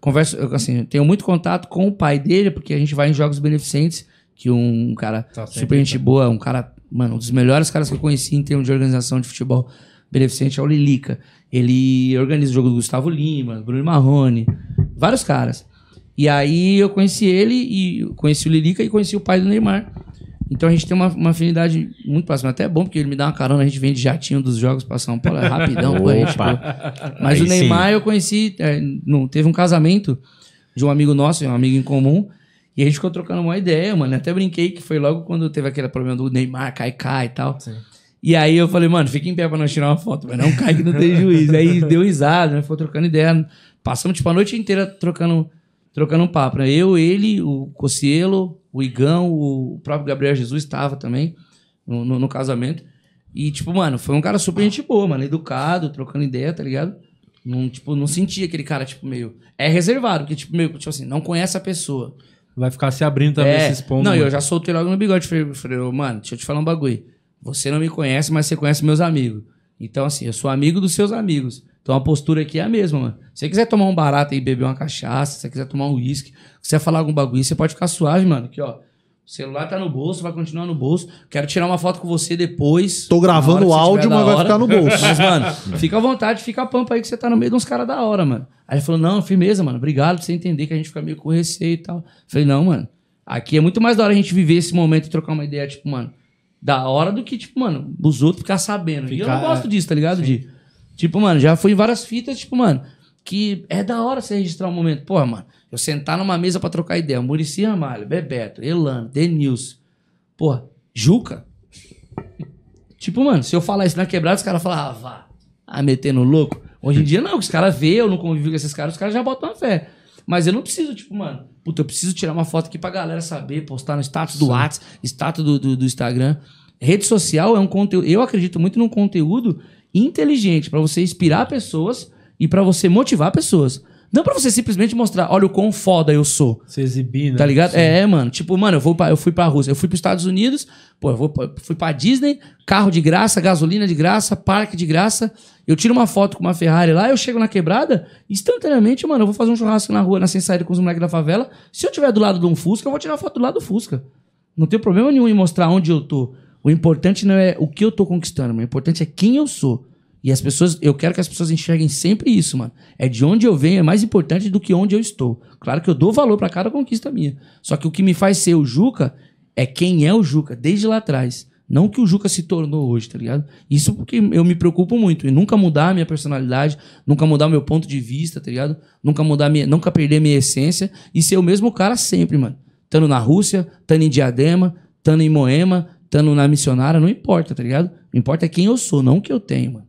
Converso, assim, tenho muito contato com o pai dele, porque a gente vai em jogos beneficentes, que um cara tá super gente boa, um cara, mano, um dos melhores caras que eu conheci em termos de organização de futebol beneficente é o Lilica. Ele organiza o jogo do Gustavo Lima, Bruno Marrone, vários caras. E aí eu conheci ele, e conheci o Lilica e conheci o pai do Neymar. Então a gente tem uma, uma, afinidade muito próxima. Até é bom, porque ele me dá uma carona, a gente vende jatinho dos jogos pra São Paulo, é rapidão. pô, gente, pô. Mas Aí o Neymar sim. eu conheci, é, não, teve um casamento de um amigo nosso, um amigo em comum, e a gente ficou trocando uma ideia, mano. até brinquei que foi logo quando teve aquele problema do Neymar, cai, cai e tal. Sim. E aí eu falei, mano, fica em pé pra nós tirar uma foto, mas não cai que não tem juiz. aí deu risada, né? Ficou trocando ideia. Passamos, tipo, a noite inteira trocando trocando um papo. Né? Eu, ele, o Cocielo, o Igão, o próprio Gabriel Jesus estava também no, no, no, casamento. E, tipo, mano, foi um cara super gente boa, mano, educado, trocando ideia, tá ligado? Não, tipo, não sentia aquele cara, tipo, meio. É reservado, porque, tipo, meio, tipo assim, não conhece a pessoa. Vai ficar se abrindo também, é. pontos. expondo. Não, eu né? já soltei logo no bigode. Falei, falei, mano, deixa eu te falar um bagulho. Você não me conhece, mas você conhece meus amigos. Então, assim, eu sou amigo dos seus amigos. Então a postura aqui é a mesma, mano. Se você quiser tomar um barato e beber uma cachaça, se você quiser tomar um uísque, se você falar algum bagulho, você pode ficar suave, mano. Que ó, o celular tá no bolso, vai continuar no bolso. Quero tirar uma foto com você depois. Tô gravando o áudio, mas vai ficar no bolso. Mas, mano, fica à vontade, fica a pampa aí que você tá no meio de uns caras da hora, mano. Aí ele falou: não, firmeza, mano. Obrigado por você entender que a gente fica meio com receio e tal. falei, não, mano. Aqui é muito mais da hora a gente viver esse momento e trocar uma ideia, tipo, mano, da hora do que, tipo, mano, os outros ficar sabendo. Ficar, e eu não gosto é. disso, tá ligado? De. Tipo, mano, já fui em várias fitas, tipo, mano, que é da hora você registrar um momento. Pô, mano, eu sentar numa mesa para trocar ideia. Murici Ramalho, Bebeto, Elano, Denilson. Pô, Juca. tipo, mano, se eu falar isso na quebrada, os caras falam, ah, vá, ah, metendo louco. Hoje em dia, não, os caras vê, eu não convivo com esses caras, os caras já botam a fé. Mas eu não preciso, tipo, mano, puta, eu preciso tirar uma foto aqui pra galera saber, postar no status do WhatsApp, status do, do, do Instagram. Rede social é um conteúdo. Eu acredito muito num conteúdo inteligente para você inspirar pessoas e para você motivar pessoas. Não pra você simplesmente mostrar, olha o quão foda eu sou. Se exibir, né? Tá ligado? Sim. É, mano. Tipo, mano, eu, vou pra, eu fui pra Rússia, eu fui pros Estados Unidos, pô, eu vou, fui pra Disney, carro de graça, gasolina de graça, parque de graça. Eu tiro uma foto com uma Ferrari lá, eu chego na quebrada, instantaneamente, mano, eu vou fazer um churrasco na rua, na sem saída com os moleques da favela. Se eu tiver do lado de um Fusca, eu vou tirar foto do lado do Fusca. Não tem problema nenhum em mostrar onde eu tô. O importante não é o que eu tô conquistando, mano. o importante é quem eu sou. E as pessoas, eu quero que as pessoas enxerguem sempre isso, mano. É de onde eu venho é mais importante do que onde eu estou. Claro que eu dou valor para cada conquista minha. Só que o que me faz ser o Juca é quem é o Juca desde lá atrás. Não que o Juca se tornou hoje, tá ligado? Isso porque eu me preocupo muito. E nunca mudar a minha personalidade, nunca mudar o meu ponto de vista, tá ligado? Nunca mudar minha, nunca perder a minha essência e ser o mesmo cara sempre, mano. Tando na Rússia, tando em Diadema, tando em Moema, tando na Missionária, não importa, tá ligado? O importa é quem eu sou, não o que eu tenho, mano.